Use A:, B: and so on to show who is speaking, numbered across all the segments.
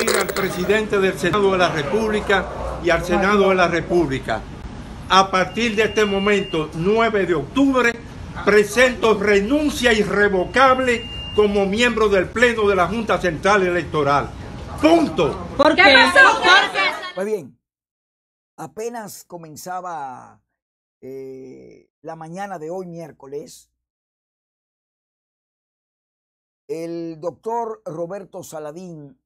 A: al presidente del Senado de la República y al Senado de la República. A partir de este momento, 9 de octubre, presento renuncia irrevocable como miembro del Pleno de la Junta Central Electoral. Punto.
B: ¿Por qué? bien, apenas comenzaba eh, la mañana de hoy, miércoles, el doctor Roberto Saladín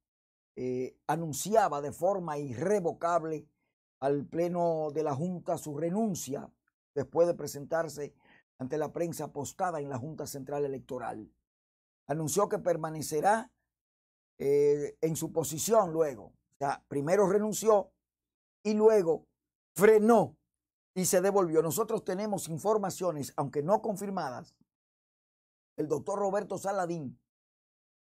B: eh, anunciaba de forma irrevocable al Pleno de la Junta su renuncia después de presentarse ante la prensa apostada en la Junta Central Electoral. Anunció que permanecerá eh, en su posición luego. O primero renunció y luego frenó y se devolvió. Nosotros tenemos informaciones, aunque no confirmadas. El doctor Roberto Saladín,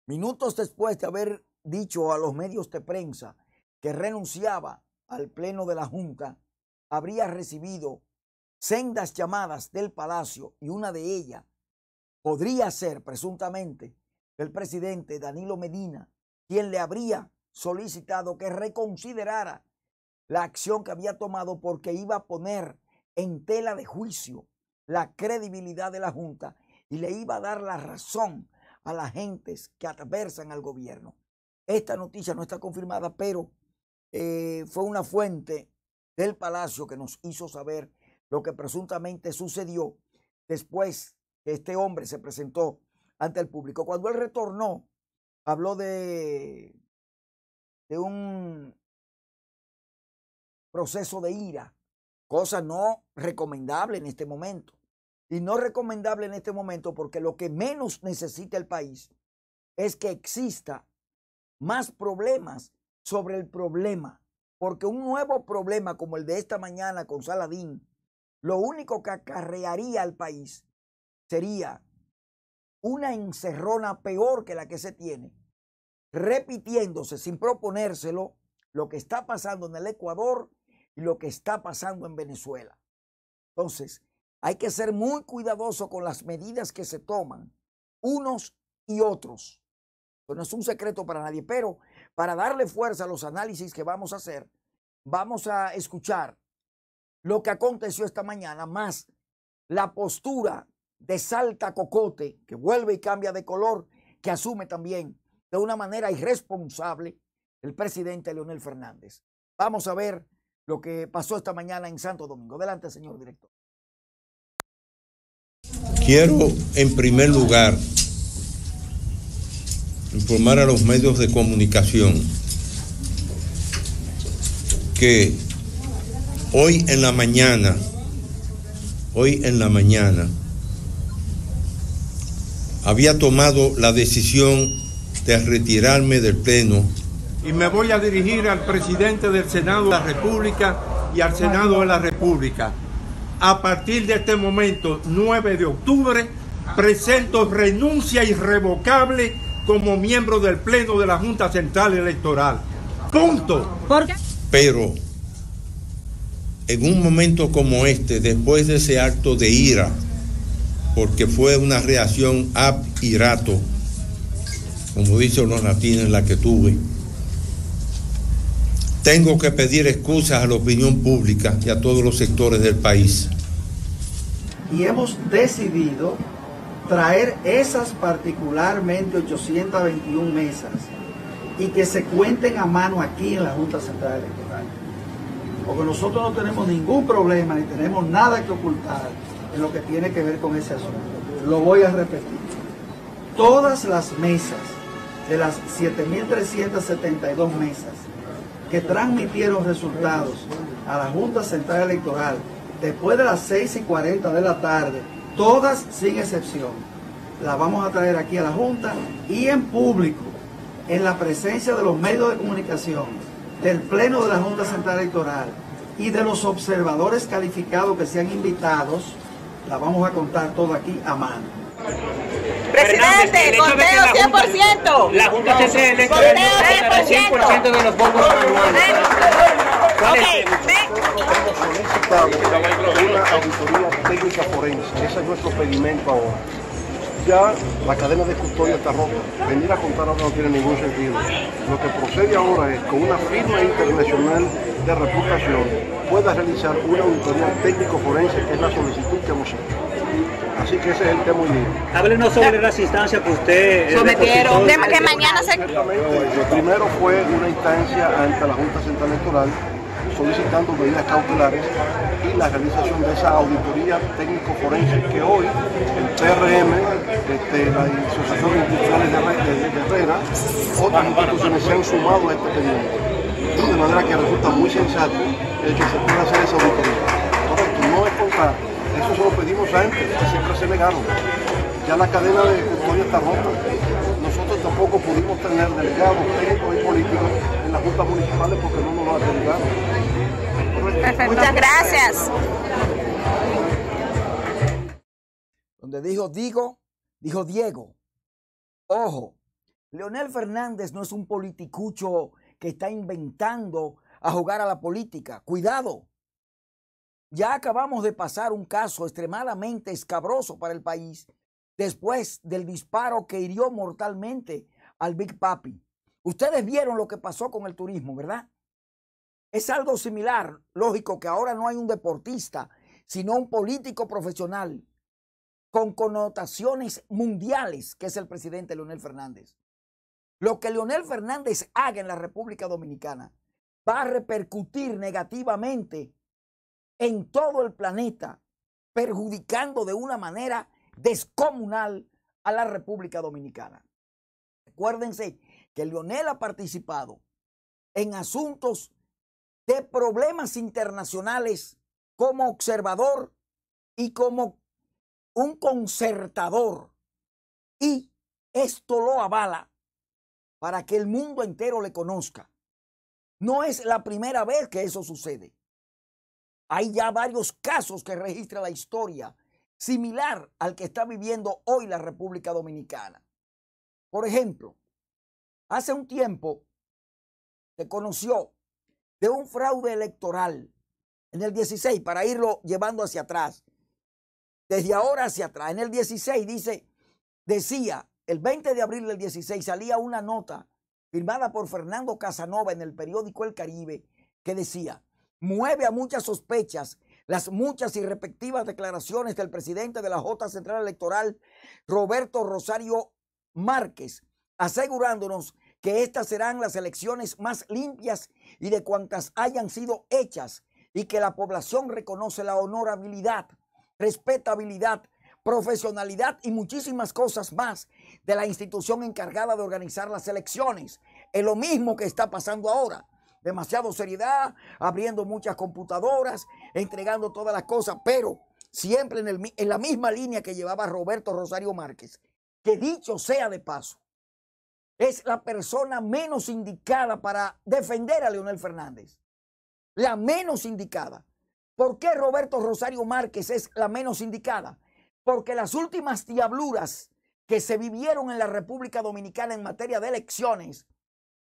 B: minutos después de haber dicho a los medios de prensa que renunciaba al Pleno de la Junta, habría recibido sendas llamadas del Palacio y una de ellas podría ser presuntamente el presidente Danilo Medina, quien le habría solicitado que reconsiderara la acción que había tomado porque iba a poner en tela de juicio la credibilidad de la Junta y le iba a dar la razón a las gentes que adversan al gobierno. Esta noticia no está confirmada, pero eh, fue una fuente del Palacio que nos hizo saber lo que presuntamente sucedió después que este hombre se presentó ante el público. Cuando él retornó, habló de un proceso de ira, cosa no recomendable en este momento. Y no recomendable en este momento porque lo que menos necesita el país es que exista más problemas sobre el problema. Porque un nuevo problema como el de esta mañana con Saladín, lo único que acarrearía al país sería una encerrona peor que la que se tiene, repitiéndose sin proponérselo lo que está pasando en el Ecuador y lo que está pasando en Venezuela. Entonces, hay que ser muy cuidadoso con las medidas que se toman unos y otros. Pues, no es un secreto para nadie, pero para darle fuerza a los análisis que vamos a hacer, vamos a escuchar lo que aconteció esta mañana, más la postura de Salta Cocote, que vuelve y cambia de color, que asume también de una manera irresponsable el presidente Leonel Fernández. Vamos a ver lo que pasó esta mañana en Santo Domingo. Adelante, señor director. Quiero,
A: en primer lugar, informar a los medios de comunicación que hoy en la mañana, hoy en la mañana, había tomado la decisión de retirarme del Pleno. Y me voy a dirigir al presidente del Senado de la República y al Senado de la República. A partir de este momento, 9 de octubre, presento renuncia irrevocable como miembro del Pleno de la Junta Central Electoral. Punto. Pero en un momento como este, después de ese acto de ira, porque fue una reacción ab irato, como dicen los latinos, la que tuve, tengo que pedir excusas a la opinión pública y a todos los sectores del país.
B: Y hemos decidido traer esas particularmente 821 mesas y que se cuenten a mano aquí en la Junta Central Electoral. Porque nosotros no tenemos ningún problema ni tenemos nada que ocultar en lo que tiene que ver con ese asunto. Lo voy a repetir. Todas las mesas de las 7.372 mesas que transmitieron resultados a la Junta Central Electoral después de las 6 y 40 de la tarde todas sin excepción, las vamos a traer aquí a la Junta y en público, en la presencia de los medios de comunicación, del Pleno de la Junta Central Electoral y de los observadores calificados que sean invitados, las vamos a contar todo aquí a mano.
A: Presidente, corteo 100%. La Junta 100% de los ese es nuestro pedimento ahora. Ya la cadena de custodia está rota. Venir a contar ahora no tiene ningún sentido. Lo que procede ahora es con una firma internacional de reputación pueda realizar una auditoría técnico forense, que es la solicitud que hemos hecho. Así que ese es el tema hoy Háblenos sobre las instancias que ustedes. Eh, sometieron. que mañana se... Lo primero fue una instancia ante la Junta Central Electoral solicitando medidas cautelares y la realización de esa auditoría técnico-forense que hoy el PRM, este, la Asociación Industrial de, Rena, otras instituciones se han sumado a este periodo. De manera que resulta muy sensato el que se pueda hacer esa auditoría. Correcto, no es contar. Eso se lo pedimos antes, que siempre se negaron. Ya la cadena de custodia está rota. Nosotros tampoco pudimos tener delegados técnicos y
B: políticos en las juntas municipales porque no nos lo delegado Muchas gracias. Donde dijo digo, dijo Diego. Ojo, Leonel Fernández no es un politicucho que está inventando a jugar a la política. Cuidado. Ya acabamos de pasar un caso extremadamente escabroso para el país después del disparo que hirió mortalmente al Big Papi. Ustedes vieron lo que pasó con el turismo, ¿verdad? Es algo similar, lógico, que ahora no hay un deportista, sino un político profesional con connotaciones mundiales, que es el presidente Leonel Fernández. Lo que Leonel Fernández haga en la República Dominicana va a repercutir negativamente en todo el planeta, perjudicando de una manera descomunal a la República Dominicana. Recuérdense que Leonel ha participado en asuntos de problemas internacionales como observador y como un concertador. Y esto lo avala para que el mundo entero le conozca. No es la primera vez que eso sucede. Hay ya varios casos que registra la historia similar al que está viviendo hoy la República Dominicana. Por ejemplo, hace un tiempo se conoció de un fraude electoral. En el 16, para irlo llevando hacia atrás. Desde ahora hacia atrás. En el 16 dice, decía, el 20 de abril del 16 salía una nota firmada por Fernando Casanova en el periódico El Caribe que decía, mueve a muchas sospechas las muchas y respectivas declaraciones del presidente de la J Central Electoral, Roberto Rosario Márquez, asegurándonos que estas serán las elecciones más limpias y de cuantas hayan sido hechas, y que la población reconoce la honorabilidad, respetabilidad, profesionalidad y muchísimas cosas más de la institución encargada de organizar las elecciones. Es lo mismo que está pasando ahora. Demasiado seriedad, abriendo muchas computadoras, entregando todas las cosas, pero siempre en, en la misma línea que llevaba Roberto Rosario Márquez. Que dicho sea de paso, es la persona menos indicada para defender a Leonel Fernández. La menos indicada. ¿Por qué Roberto Rosario Márquez es la menos indicada? Porque las últimas diabluras que se vivieron en la República Dominicana en materia de elecciones,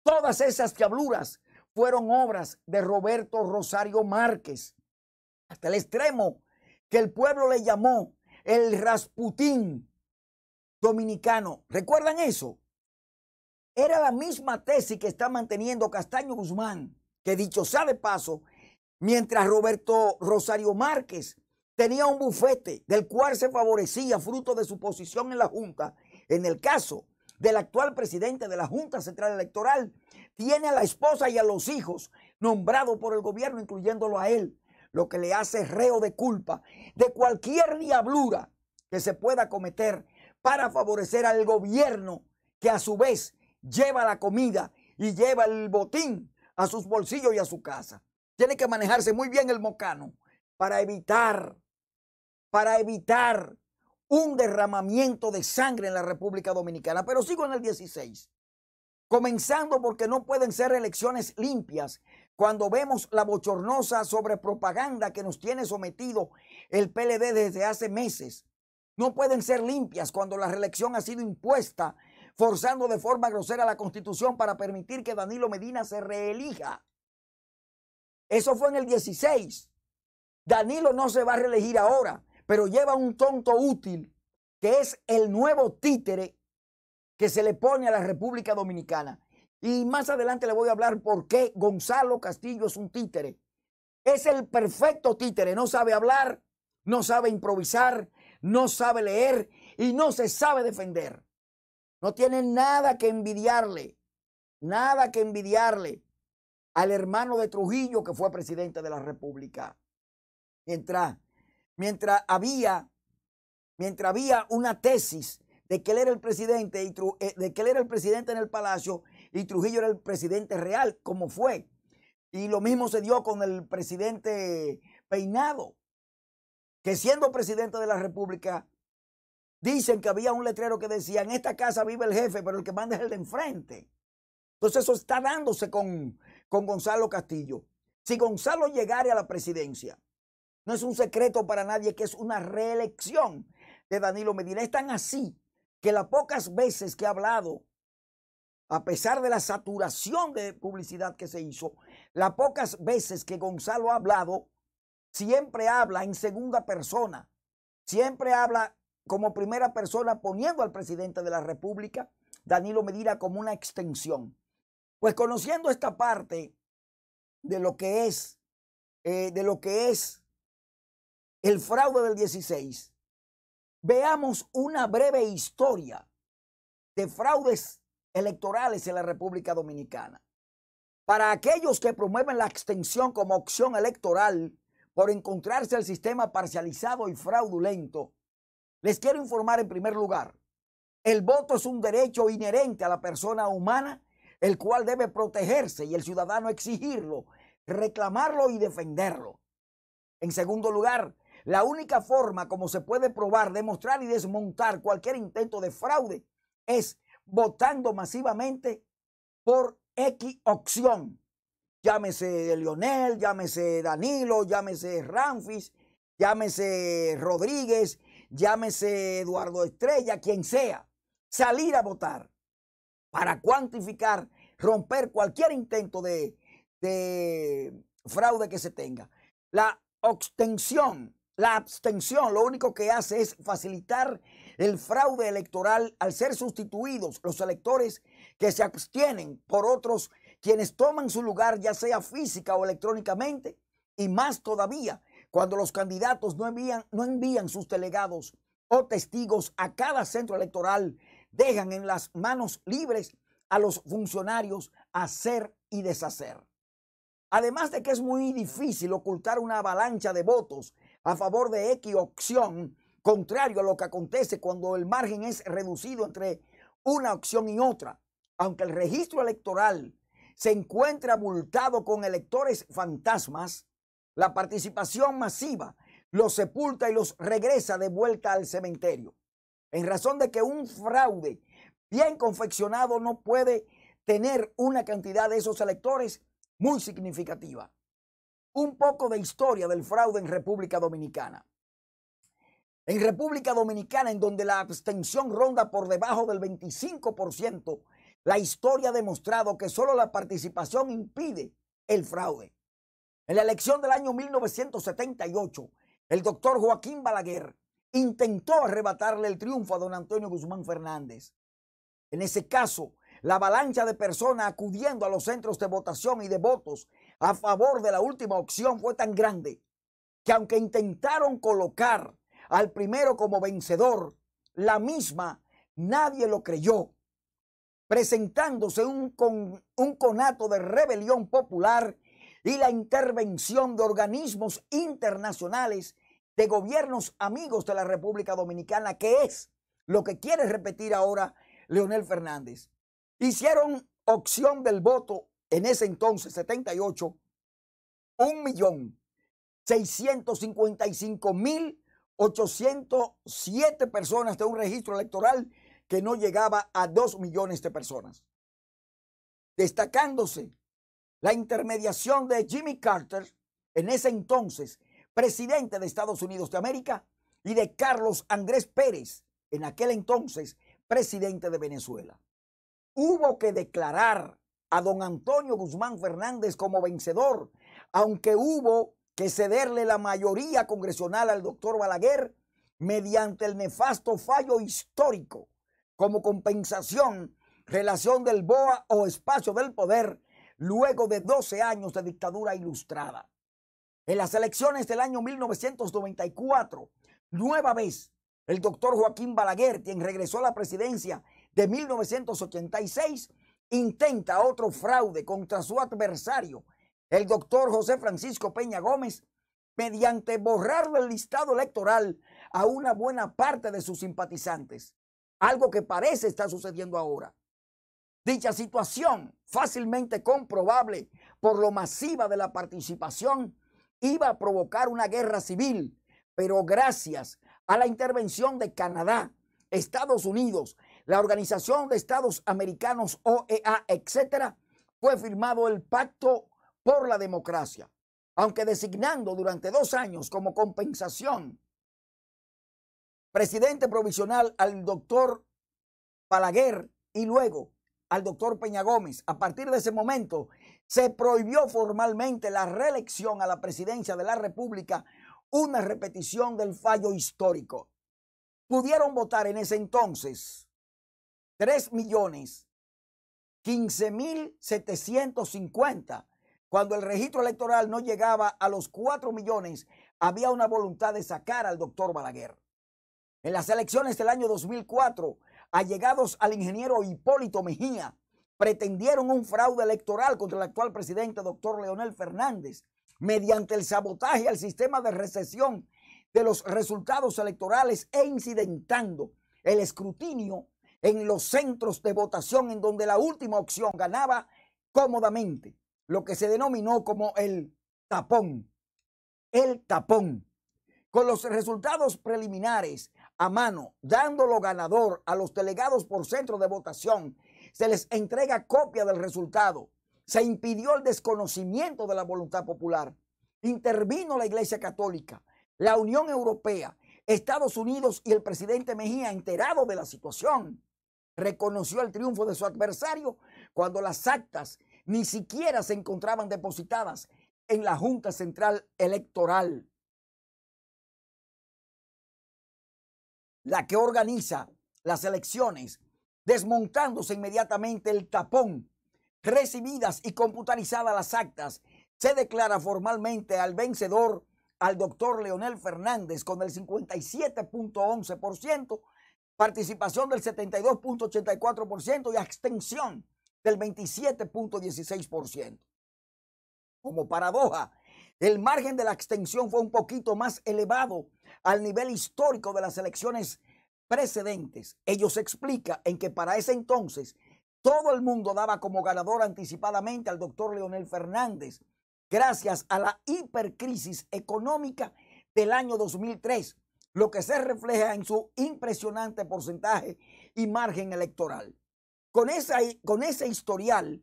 B: todas esas diabluras fueron obras de Roberto Rosario Márquez. Hasta el extremo que el pueblo le llamó el Rasputín dominicano. ¿Recuerdan eso? Era la misma tesis que está manteniendo Castaño Guzmán, que dicho sea de paso, mientras Roberto Rosario Márquez tenía un bufete del cual se favorecía fruto de su posición en la Junta, en el caso del actual presidente de la Junta Central Electoral, tiene a la esposa y a los hijos nombrados por el gobierno, incluyéndolo a él, lo que le hace reo de culpa de cualquier diablura que se pueda cometer para favorecer al gobierno que a su vez lleva la comida y lleva el botín a sus bolsillos y a su casa. Tiene que manejarse muy bien el mocano para evitar, para evitar un derramamiento de sangre en la República Dominicana. Pero sigo en el 16. Comenzando porque no pueden ser elecciones limpias cuando vemos la bochornosa sobrepropaganda que nos tiene sometido el PLD desde hace meses. No pueden ser limpias cuando la reelección ha sido impuesta forzando de forma grosera la constitución para permitir que Danilo Medina se reelija. Eso fue en el 16. Danilo no se va a reelegir ahora, pero lleva un tonto útil que es el nuevo títere que se le pone a la República Dominicana. Y más adelante le voy a hablar por qué Gonzalo Castillo es un títere. Es el perfecto títere, no sabe hablar, no sabe improvisar, no sabe leer y no se sabe defender. No tiene nada que envidiarle, nada que envidiarle al hermano de Trujillo que fue presidente de la República. Mientras, mientras había, mientras había una tesis de que él era el presidente y eh, de que él era el presidente en el palacio y Trujillo era el presidente real, como fue. Y lo mismo se dio con el presidente Peinado, que siendo presidente de la República Dicen que había un letrero que decía, en esta casa vive el jefe, pero el que manda es el de enfrente. Entonces eso está dándose con, con Gonzalo Castillo. Si Gonzalo llegara a la presidencia, no es un secreto para nadie que es una reelección de Danilo Medina. Es tan así que las pocas veces que ha hablado, a pesar de la saturación de publicidad que se hizo, las pocas veces que Gonzalo ha hablado, siempre habla en segunda persona. Siempre habla como primera persona poniendo al presidente de la República, Danilo Medina, como una extensión. Pues conociendo esta parte de lo que es, eh, de lo que es el fraude del 16, veamos una breve historia de fraudes electorales en la República Dominicana. Para aquellos que promueven la extensión como opción electoral por encontrarse el sistema parcializado y fraudulento, les quiero informar en primer lugar, el voto es un derecho inherente a la persona humana, el cual debe protegerse y el ciudadano exigirlo, reclamarlo y defenderlo. En segundo lugar, la única forma como se puede probar, demostrar y desmontar cualquier intento de fraude es votando masivamente por X opción. Llámese Lionel, llámese Danilo, llámese Ramfis, llámese Rodríguez, llámese Eduardo Estrella, quien sea, salir a votar para cuantificar, romper cualquier intento de, fraude que se tenga. La abstención, la abstención lo único que hace es facilitar el fraude electoral al ser sustituidos los electores que se abstienen por otros quienes toman su lugar ya sea física o electrónicamente y más todavía cuando los candidatos no envían, no envían sus delegados o testigos a cada centro electoral, dejan en las manos libres a los funcionarios hacer y deshacer. Además de que es muy difícil ocultar una avalancha de votos a favor de X opción, contrario a lo que acontece cuando el margen es reducido entre una opción y otra, aunque el registro electoral se encuentra abultado con electores fantasmas, la participación masiva los sepulta y los regresa de vuelta al cementerio, en razón de que un fraude bien confeccionado no puede tener una cantidad de esos electores muy significativa. Un poco de historia del fraude en República Dominicana. En República Dominicana, en donde la abstención ronda por debajo del 25%, la historia ha demostrado que solo la participación impide el fraude. En la elección del año 1978, el doctor Joaquín Balaguer intentó arrebatarle el triunfo a don Antonio Guzmán Fernández. En ese caso, la avalancha de personas acudiendo a los centros de votación y de votos a favor de la última opción fue tan grande que aunque intentaron colocar al primero como vencedor, la misma, nadie lo creyó, presentándose un, un conato de rebelión popular y la intervención de organismos internacionales, de gobiernos amigos de la República Dominicana, que es lo que quiere repetir ahora Leonel Fernández. Hicieron opción del voto en ese entonces, 78, 1.655.807 personas de un registro electoral que no llegaba a 2 millones de personas. Destacándose la intermediación de Jimmy Carter, en ese entonces presidente de Estados Unidos de América, y de Carlos Andrés Pérez, en aquel entonces presidente de Venezuela. Hubo que declarar a don Antonio Guzmán Fernández como vencedor, aunque hubo que cederle la mayoría congresional al doctor Balaguer mediante el nefasto fallo histórico como compensación relación del BOA o espacio del poder luego de 12 años de dictadura ilustrada. En las elecciones del año 1994, nueva vez, el doctor Joaquín Balaguer, quien regresó a la presidencia de 1986, intenta otro fraude contra su adversario, el doctor José Francisco Peña Gómez, mediante borrar del listado electoral a una buena parte de sus simpatizantes, algo que parece estar sucediendo ahora. Dicha situación, fácilmente comprobable por lo masiva de la participación, iba a provocar una guerra civil, pero gracias a la intervención de Canadá, Estados Unidos, la Organización de Estados Americanos, OEA, etc., fue firmado el Pacto por la Democracia, aunque designando durante dos años como compensación presidente provisional al doctor Palaguer y luego al doctor Peña Gómez. A partir de ese momento se prohibió formalmente la reelección a la presidencia de la República, una repetición del fallo histórico. Pudieron votar en ese entonces 3 millones mil 750. Cuando el registro electoral no llegaba a los 4 millones, había una voluntad de sacar al doctor Balaguer. En las elecciones del año 2004, allegados al ingeniero Hipólito Mejía, pretendieron un fraude electoral contra el actual presidente, doctor Leonel Fernández, mediante el sabotaje al sistema de recesión de los resultados electorales e incidentando el escrutinio en los centros de votación en donde la última opción ganaba cómodamente, lo que se denominó como el tapón. El tapón. Con los resultados preliminares a mano, dándolo ganador a los delegados por centro de votación. Se les entrega copia del resultado. Se impidió el desconocimiento de la voluntad popular. Intervino la Iglesia Católica, la Unión Europea, Estados Unidos y el presidente Mejía, enterado de la situación, reconoció el triunfo de su adversario cuando las actas ni siquiera se encontraban depositadas en la Junta Central Electoral. la que organiza las elecciones, desmontándose inmediatamente el tapón, recibidas y computarizadas las actas, se declara formalmente al vencedor, al doctor Leonel Fernández, con el 57.11%, participación del 72.84% y abstención del 27.16%. Como paradoja, el margen de la abstención fue un poquito más elevado al nivel histórico de las elecciones precedentes. Ellos explica en que para ese entonces todo el mundo daba como ganador anticipadamente al doctor Leonel Fernández, gracias a la hipercrisis económica del año 2003, lo que se refleja en su impresionante porcentaje y margen electoral. Con, esa, con ese historial,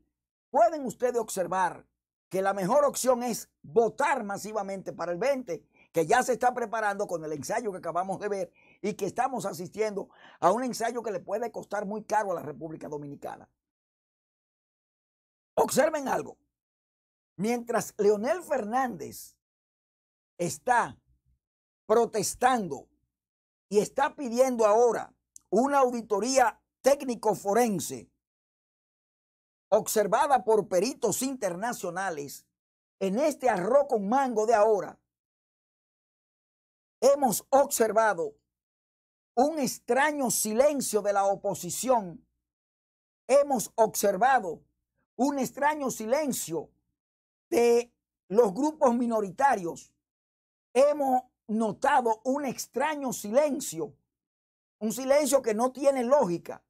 B: pueden ustedes observar que la mejor opción es votar masivamente para el 20 que ya se está preparando con el ensayo que acabamos de ver y que estamos asistiendo a un ensayo que le puede costar muy caro a la República Dominicana. Observen algo. Mientras Leonel Fernández está protestando y está pidiendo ahora una auditoría técnico forense observada por peritos internacionales en este arroz con mango de ahora, hemos observado un extraño silencio de la oposición. Hemos observado un extraño silencio de los grupos minoritarios. Hemos notado un extraño silencio, un silencio que no tiene lógica,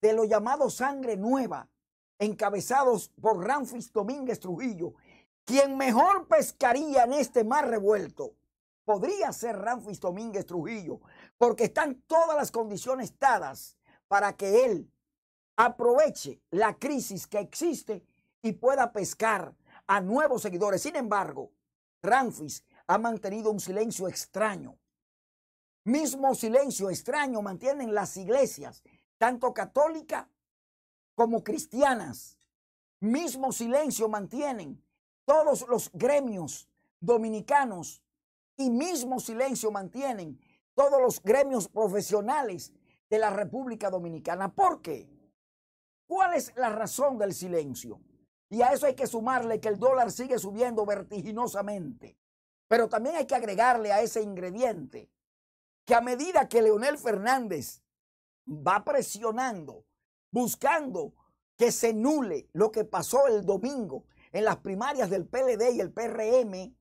B: de lo llamado sangre nueva, encabezados por Ramfis Domínguez Trujillo, quien mejor pescaría en este mar revuelto podría ser Ramfis Domínguez Trujillo, porque están todas las condiciones dadas para que él aproveche la crisis que existe y pueda pescar a nuevos seguidores. Sin embargo, Ramfis ha mantenido un silencio extraño. Mismo silencio extraño mantienen las iglesias, tanto católicas como cristianas. Mismo silencio mantienen todos los gremios dominicanos y mismo silencio mantienen todos los gremios profesionales de la República Dominicana. ¿Por qué? ¿Cuál es la razón del silencio? Y a eso hay que sumarle que el dólar sigue subiendo vertiginosamente. Pero también hay que agregarle a ese ingrediente que a medida que Leonel Fernández va presionando, buscando que se nule lo que pasó el domingo en las primarias del PLD y el PRM,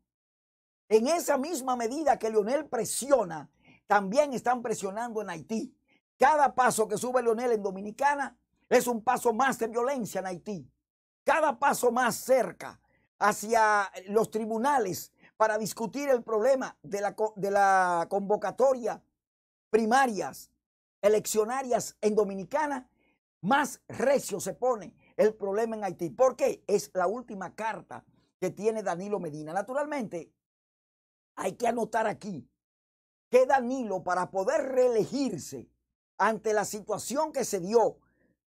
B: en esa misma medida que Leonel presiona, también están presionando en Haití. Cada paso que sube Leonel en Dominicana es un paso más de violencia en Haití. Cada paso más cerca hacia los tribunales para discutir el problema de la, de la convocatoria primarias, eleccionarias en Dominicana, más recio se pone el problema en Haití. ¿Por qué? Es la última carta que tiene Danilo Medina. Naturalmente, hay que anotar aquí que Danilo, para poder reelegirse ante la situación que se dio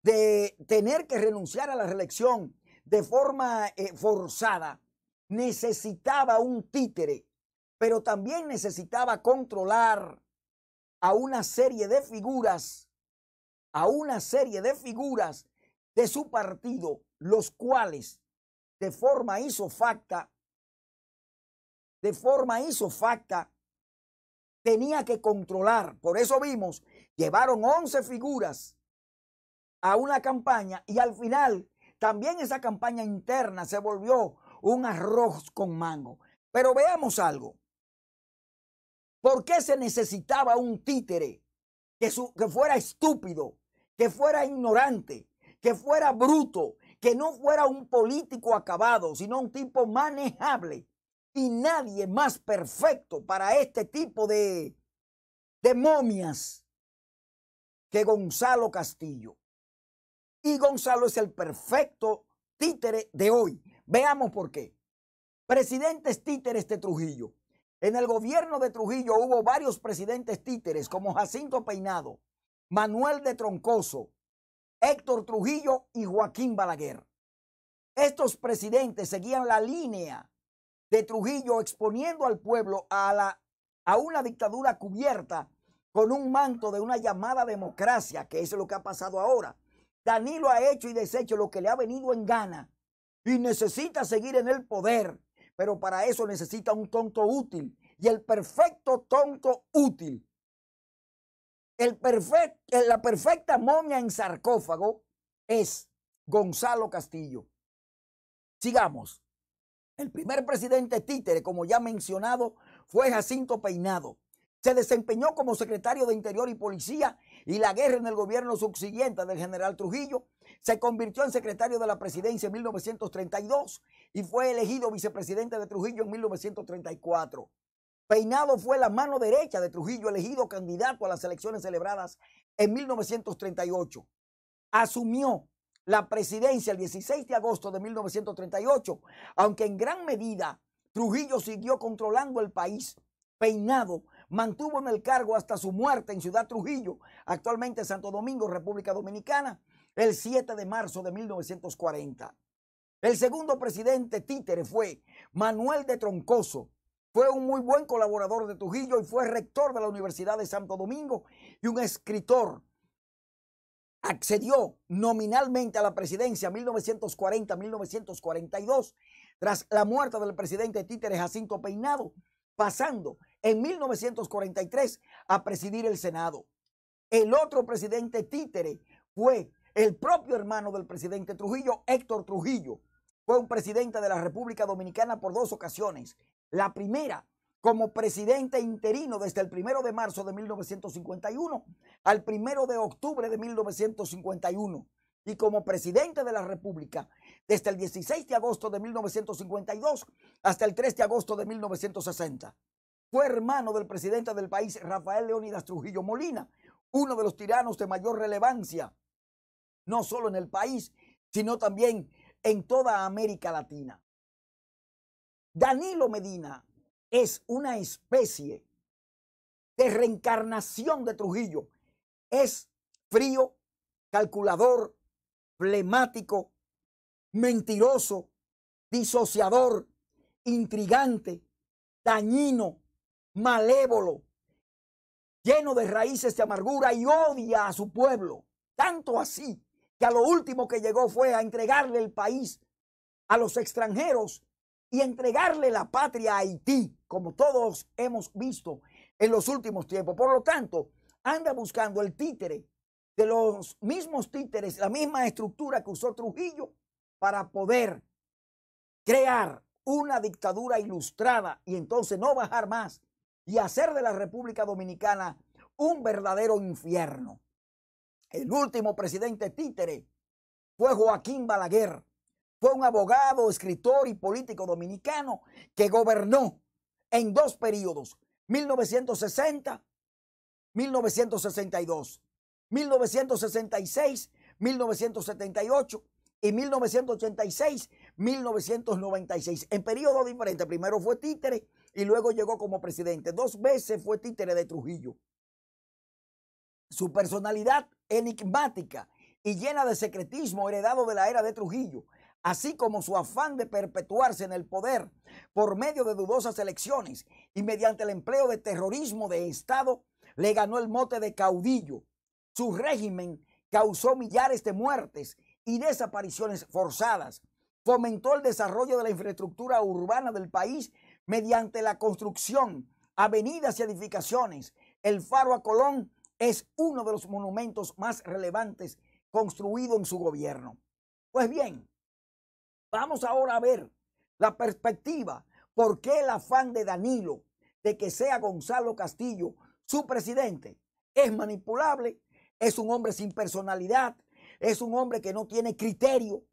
B: de tener que renunciar a la reelección de forma eh, forzada, necesitaba un títere, pero también necesitaba controlar a una serie de figuras, a una serie de figuras de su partido, los cuales de forma isofacta de forma isofacta tenía que controlar. Por eso vimos, llevaron 11 figuras a una campaña y al final también esa campaña interna se volvió un arroz con mango. Pero veamos algo. ¿Por qué se necesitaba un títere que, su, que fuera estúpido, que fuera ignorante, que fuera bruto, que no fuera un político acabado, sino un tipo manejable? y nadie más perfecto para este tipo de, de momias que Gonzalo Castillo. Y Gonzalo es el perfecto títere de hoy. Veamos por qué. Presidentes títeres de Trujillo. En el gobierno de Trujillo hubo varios presidentes títeres como Jacinto Peinado, Manuel de Troncoso, Héctor Trujillo y Joaquín Balaguer. Estos presidentes seguían la línea de Trujillo exponiendo al pueblo a, la, a una dictadura cubierta con un manto de una llamada democracia, que eso es lo que ha pasado ahora. Danilo ha hecho y deshecho lo que le ha venido en gana y necesita seguir en el poder, pero para eso necesita un tonto útil y el perfecto tonto útil. El perfect, eh, la perfecta momia en sarcófago es Gonzalo Castillo. Sigamos. El primer presidente títere, como ya mencionado, fue Jacinto Peinado. Se desempeñó como secretario de Interior y Policía y la guerra en el gobierno subsiguiente del general Trujillo. Se convirtió en secretario de la presidencia en 1932 y fue elegido vicepresidente de Trujillo en 1934. Peinado fue la mano derecha de Trujillo, elegido candidato a las elecciones celebradas en 1938. Asumió la presidencia el 16 de agosto de 1938, aunque en gran medida Trujillo siguió controlando el país, peinado mantuvo en el cargo hasta su muerte en Ciudad Trujillo, actualmente Santo Domingo, República Dominicana, el 7 de marzo de 1940. El segundo presidente títere fue Manuel de Troncoso. Fue un muy buen colaborador de Trujillo y fue rector de la Universidad de Santo Domingo y un escritor accedió nominalmente a la presidencia 1940-1942 tras la muerte del presidente Títere Jacinto Peinado, pasando en 1943 a presidir el Senado. El otro presidente Títere fue el propio hermano del presidente Trujillo, Héctor Trujillo. Fue un presidente de la República Dominicana por dos ocasiones. La primera como presidente interino desde el primero de marzo de 1951 al primero de octubre de 1951 y como presidente de la República desde el 16 de agosto de 1952 hasta el 3 de agosto de 1960. Fue hermano del presidente del país Rafael Leónidas Trujillo Molina, uno de los tiranos de mayor relevancia, no solo en el país, sino también en toda América Latina. Danilo Medina es una especie de reencarnación de Trujillo. Es frío, calculador, flemático, mentiroso, disociador, intrigante, dañino, malévolo, lleno de raíces de amargura y odia a su pueblo. Tanto así que a lo último que llegó fue a entregarle el país a los extranjeros y entregarle la patria a Haití, como todos hemos visto en los últimos tiempos. Por lo tanto, anda buscando el títere de los mismos títeres, la misma estructura que usó Trujillo para poder crear una dictadura ilustrada y entonces no bajar más y hacer de la República Dominicana un verdadero infierno. El último presidente títere fue Joaquín Balaguer, fue un abogado, escritor y político dominicano que gobernó en dos periodos, 1960, 1962, 1966, 1978 y 1986, 1996, en periodos diferentes. Primero fue títere y luego llegó como presidente. Dos veces fue títere de Trujillo. Su personalidad enigmática y llena de secretismo heredado de la era de Trujillo así como su afán de perpetuarse en el poder por medio de dudosas elecciones y mediante el empleo de terrorismo de Estado, le ganó el mote de caudillo. Su régimen causó millares de muertes y desapariciones forzadas, fomentó el desarrollo de la infraestructura urbana del país mediante la construcción, avenidas y edificaciones. El faro a Colón es uno de los monumentos más relevantes construido en su gobierno. Pues bien, Vamos ahora a ver la perspectiva. ¿Por qué el afán de Danilo de que sea Gonzalo Castillo su presidente? Es manipulable, es un hombre sin personalidad, es un hombre que no tiene criterio.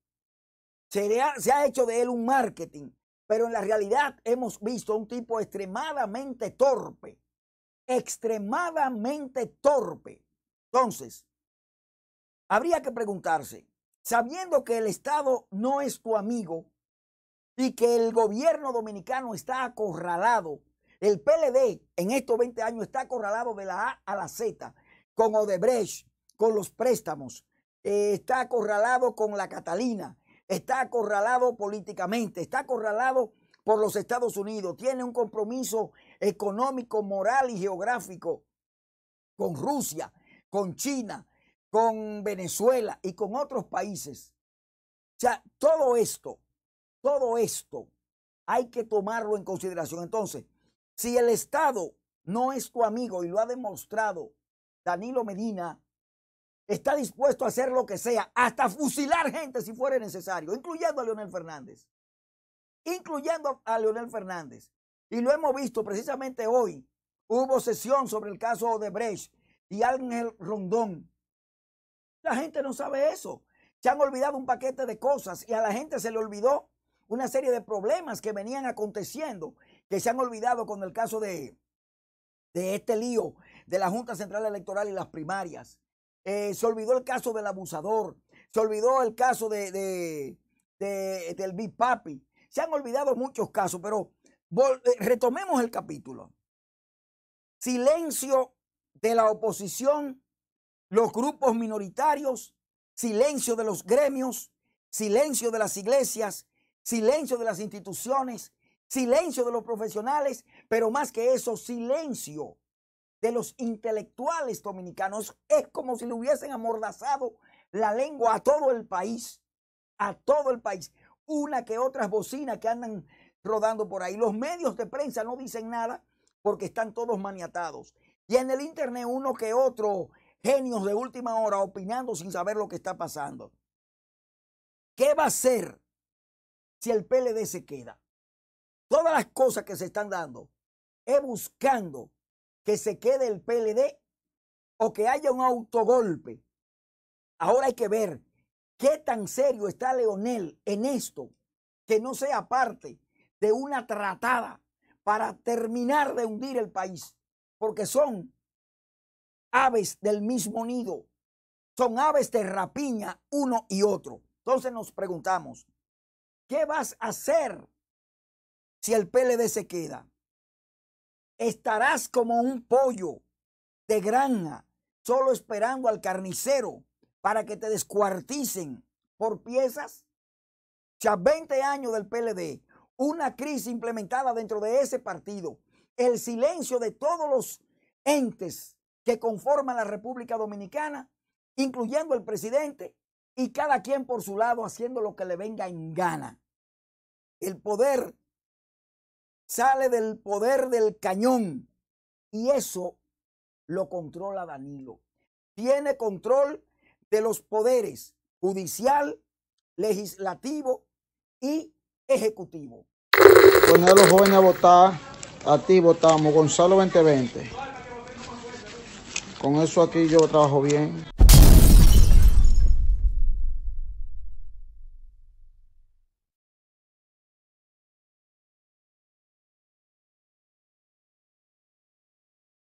B: Se, ha, ha hecho de él un marketing, pero en la realidad hemos visto a un tipo extremadamente torpe, extremadamente torpe. Entonces, habría que preguntarse, sabiendo que el Estado no es tu amigo y que el gobierno dominicano está acorralado, el PLD en estos 20 años está acorralado de la A a la Z, con Odebrecht, con los préstamos, eh, está acorralado con la Catalina, está acorralado políticamente, está acorralado por los Estados Unidos, tiene un compromiso económico, moral y geográfico con Rusia, con China, con Venezuela y con otros países. O sea, todo esto, todo esto hay que tomarlo en consideración. Entonces, si el Estado no es tu amigo y lo ha demostrado Danilo Medina, está dispuesto a hacer lo que sea, hasta fusilar gente si fuera necesario, incluyendo a Leonel Fernández, incluyendo a Leonel Fernández. Y lo hemos visto precisamente hoy. Hubo sesión sobre el caso de Brecht y Ángel Rondón. La gente no sabe eso. Se han olvidado un paquete de cosas y a la gente se le olvidó una serie de problemas que venían aconteciendo, que se han olvidado con el caso de, de este lío de la Junta Central Electoral y las primarias. Eh, se olvidó el caso del abusador, se olvidó el caso de, de, del Big Papi. Se han olvidado muchos casos, pero eh, retomemos el capítulo. Silencio de la oposición los grupos minoritarios, silencio de los gremios, silencio de las iglesias, silencio de las instituciones, silencio de los profesionales, pero más que eso, silencio de los intelectuales dominicanos. Es como si le hubiesen amordazado la lengua a todo el país, a todo el país. Una que otras bocinas que andan rodando por ahí. Los medios de prensa no dicen nada porque están todos maniatados. Y en el internet uno que otro genios de última hora opinando sin saber lo que está pasando. ¿Qué va a hacer si el PLD se queda? Todas las cosas que se están dando es buscando que se quede el PLD o que haya un autogolpe. Ahora hay que ver qué tan serio está Leonel en esto, que no sea parte de una tratada para terminar de hundir el país, porque son aves del mismo nido. Son aves de rapiña uno y otro. Entonces nos preguntamos, ¿qué vas a hacer si el PLD se queda? Estarás como un pollo de granja, solo esperando al carnicero para que te descuarticen por piezas. Ya 20 años del PLD, una crisis implementada dentro de ese partido, el silencio de todos los entes que conforma la República Dominicana, incluyendo el presidente, y cada quien por su lado haciendo lo que le venga en gana. El poder sale del poder del cañón y eso lo controla Danilo. Tiene control de los poderes judicial, legislativo y ejecutivo. Poner a los jóvenes a votar, a ti votamos, Gonzalo 2020. Con eso aquí yo trabajo bien.